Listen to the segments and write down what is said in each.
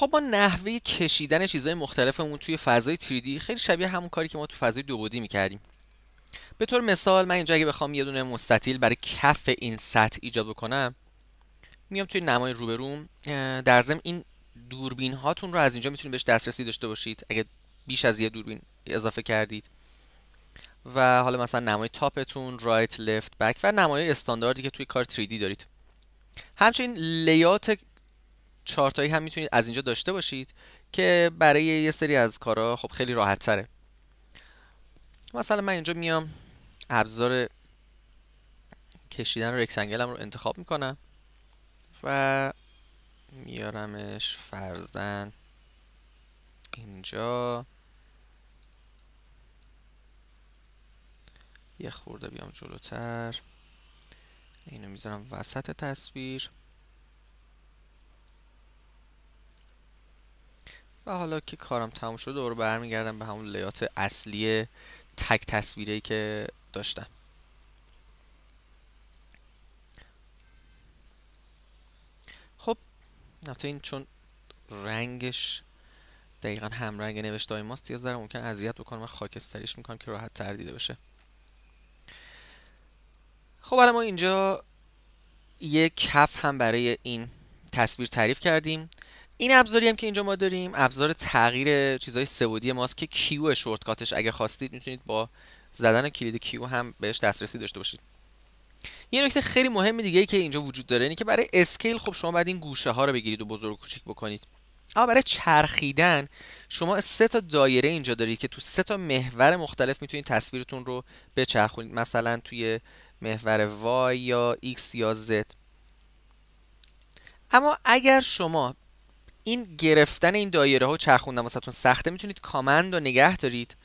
خب ما نحوه کشیدن چیزهای مختلفمون توی فضای 3D خیلی شبیه همون کاری که ما تو فضای دو بعدی میکردیم به طور مثال من اینجا اگه بخوام یه دونه مستطیل برای کف این سطح ایجاد بکنم میام توی نمای روبروم در ضمن این دوربین هاتون رو از اینجا میتونید بهش دسترسی داشته باشید اگه بیش از یه دوربین اضافه کردید و حالا مثلا نمای تاپتون رایت لفت بک و نمای استانداردی که توی کار 3D دارید همچنین لیات چارتایی هم میتونید از اینجا داشته باشید که برای یه سری از کارها خب خیلی راحت تره مثلا من اینجا میام ابزار کشیدن رکتنگلم رو انتخاب میکنم و میارمش فرزن اینجا یه خورده بیام جلوتر اینو میذارم وسط تصویر و حالا که کارم تموم شد دوباره برمیگردم به همون لیات اصلی تک تصویری که داشتم خب نفته این چون رنگش دقیقا همرنگ نوشته ماست یه ذره ممکن اذیت بکنم و خاکستریش میکنم که راحت تر دیده بشه خب الان ما اینجا یک کف هم برای این تصویر تعریف کردیم این ابزاری هم که اینجا ما داریم ابزار تغییر چیزهای سبودی ماست که کیو شورتکاتش اگر خواستید میتونید با زدن کلید کیو هم بهش دسترسی داشته باشید یه نکته خیلی مهم دیگه ای که اینجا وجود داره اینه که برای اسکیل خب شما باید این گوشه ها رو بگیرید و بزرگ و کوچیک بکنید اما برای چرخیدن شما سه تا دایره اینجا دارید که تو سه تا محور مختلف میتونید تصویرتون رو بچرخونید مثلا توی محور وای یا x یا زد اما اگر شما این گرفتن این دایره ها و چرخوندن واسهتون سخته میتونید کامند رو نگه دارید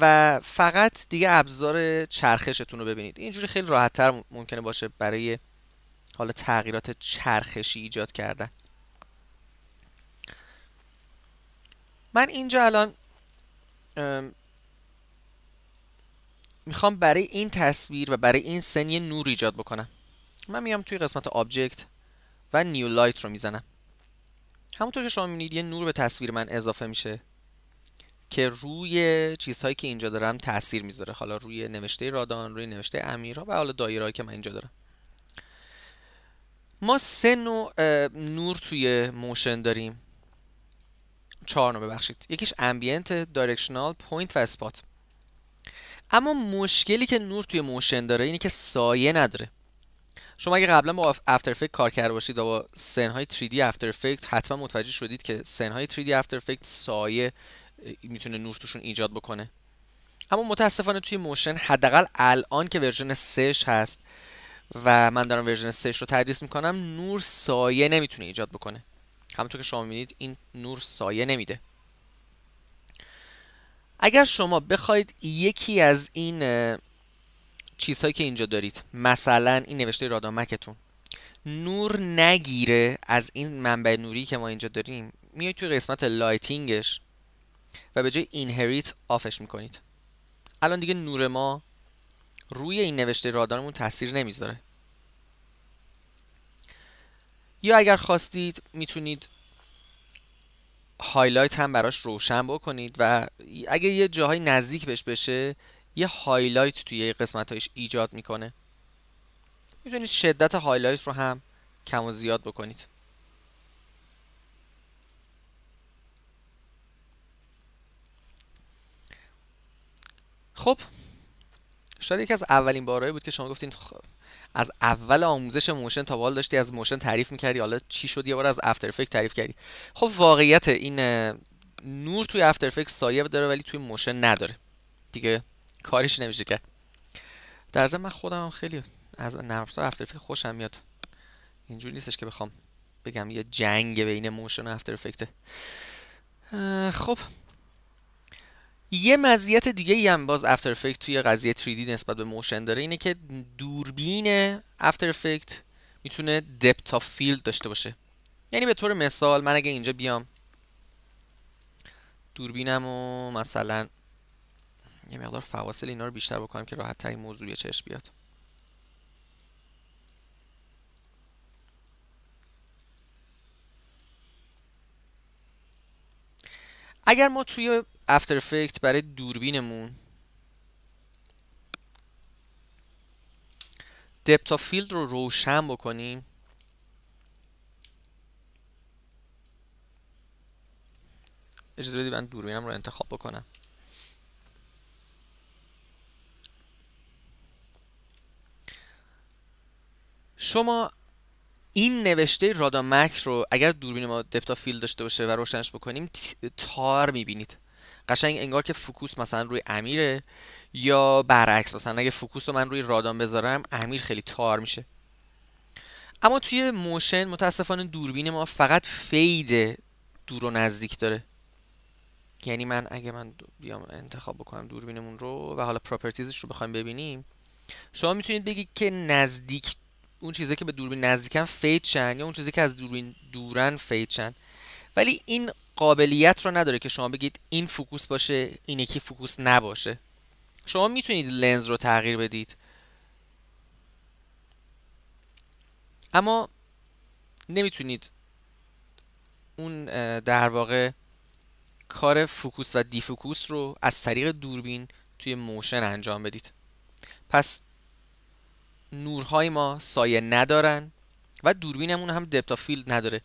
و فقط دیگه ابزار چرخشتون رو ببینید اینجوری خیلی راحت ممکنه باشه برای حالا تغییرات چرخشی ایجاد کردن من اینجا الان میخوام برای این تصویر و برای این سنی نور ایجاد بکنم من میام توی قسمت آبجکت و نیو لایت رو میزنم همونطور که شما میبینید یه نور به تصویر من اضافه میشه که روی چیزهایی که اینجا دارم تاثیر میذاره حالا روی نوشته رادان روی نوشته امیرها و حالا دایرهایی که من اینجا دارم ما سه نوع نور توی موشن داریم چهار نوع ببخشید یکیش امبینت دایرکشنال پوینت و اسپات اما مشکلی که نور توی موشن داره اینه که سایه نداره شما اگه قبلا با افتر افکت کار کرده باشید و با سن های 3D افتر افکت حتما متوجه شدید که سن های 3D افتر افکت سایه میتونه نور توشون ایجاد بکنه اما متاسفانه توی موشن حداقل الان که ورژن 3 هست و من دارم ورژن 3 رو تدریس میکنم نور سایه نمیتونه ایجاد بکنه همونطور که شما میبینید این نور سایه نمیده اگر شما بخواید یکی از این چیزهایی که اینجا دارید مثلا این نوشته رادامکتون نور نگیره از این منبع نوری که ما اینجا داریم میای توی قسمت لایتینگش و به جای اینهریت آفش میکنید الان دیگه نور ما روی این نوشته رادارمون تاثیر نمیذاره یا اگر خواستید میتونید هایلایت هم براش روشن بکنید و اگه یه جاهای نزدیک بهش بشه یه هایلایت توی قسمت هایش ایجاد میکنه میتونید شدت هایلایت رو هم کم و زیاد بکنید خب شاید یکی از اولین بارهایی بود که شما گفتین خب، از اول آموزش موشن تا بال داشتی از موشن تعریف میکردی حالا چی شد یه بار از افتر افکت تعریف کردی خب واقعیت این نور توی افتر سایه داره ولی توی موشن نداره دیگه کاریش نمیشه که در ضمن من خودم هم خیلی از نرم افزار خوشم میاد اینجوری نیستش که بخوام بگم یه جنگ بین موشن و افتر افکت خب یه مزیت دیگه ای هم باز افتر افکت توی قضیه 3D نسبت به موشن داره اینه که دوربین افتر افکت میتونه دپت آف فیلد داشته باشه یعنی به طور مثال من اگه اینجا بیام دوربینم و مثلا یه مقدار فواصل اینا رو بیشتر بکنم که راحت این موضوع یه چشم بیاد اگر ما توی افتر افکت برای دوربینمون دپتا فیلد رو روشن بکنیم اجازه بدید من دوربینم رو انتخاب بکنم شما این نوشته رادامک رو اگر دوربین ما دپتا فیل داشته باشه و روشنش بکنیم تار میبینید قشنگ انگار که فوکوس مثلا روی امیره یا برعکس مثلا اگه فوکوس رو من روی رادام بذارم امیر خیلی تار میشه اما توی موشن متاسفانه دوربین ما فقط فید دور و نزدیک داره یعنی من اگه من بیام انتخاب بکنم دوربینمون رو و حالا پراپرتیزش رو بخوایم ببینیم شما میتونید بگید که نزدیک اون چیزی که به دوربین نزدیکن شن یا اون چیزی که از دوربین دورن شن ولی این قابلیت رو نداره که شما بگید این فوکوس باشه این یکی فوکوس نباشه شما میتونید لنز رو تغییر بدید اما نمیتونید اون در واقع کار فوکوس و دیفوکوس رو از طریق دوربین توی موشن انجام بدید پس نورهای ما سایه ندارن و دوربینمون هم دپتا فیلد نداره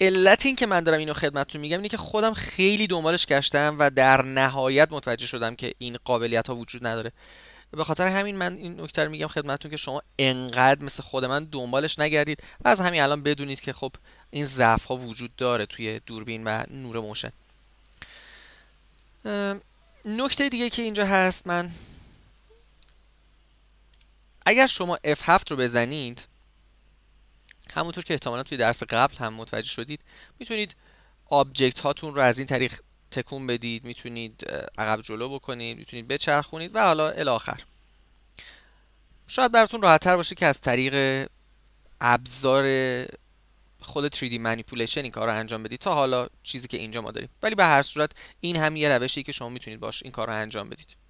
علت این که من دارم اینو خدمتتون میگم اینه که خودم خیلی دنبالش گشتم و در نهایت متوجه شدم که این قابلیت ها وجود نداره به خاطر همین من این نکته میگم خدمتتون که شما انقدر مثل خود من دنبالش نگردید و از همین الان بدونید که خب این ضعف ها وجود داره توی دوربین و نور موشن نکته دیگه که اینجا هست من اگر شما F7 رو بزنید همونطور که احتمالا توی درس قبل هم متوجه شدید میتونید آبجکت هاتون رو از این طریق تکون بدید میتونید عقب جلو بکنید میتونید بچرخونید و حالا الاخر شاید براتون راحت تر باشه که از طریق ابزار خود 3D منیپولیشن این کار رو انجام بدید تا حالا چیزی که اینجا ما داریم ولی به هر صورت این هم یه روشی که شما میتونید باش این کار رو انجام بدید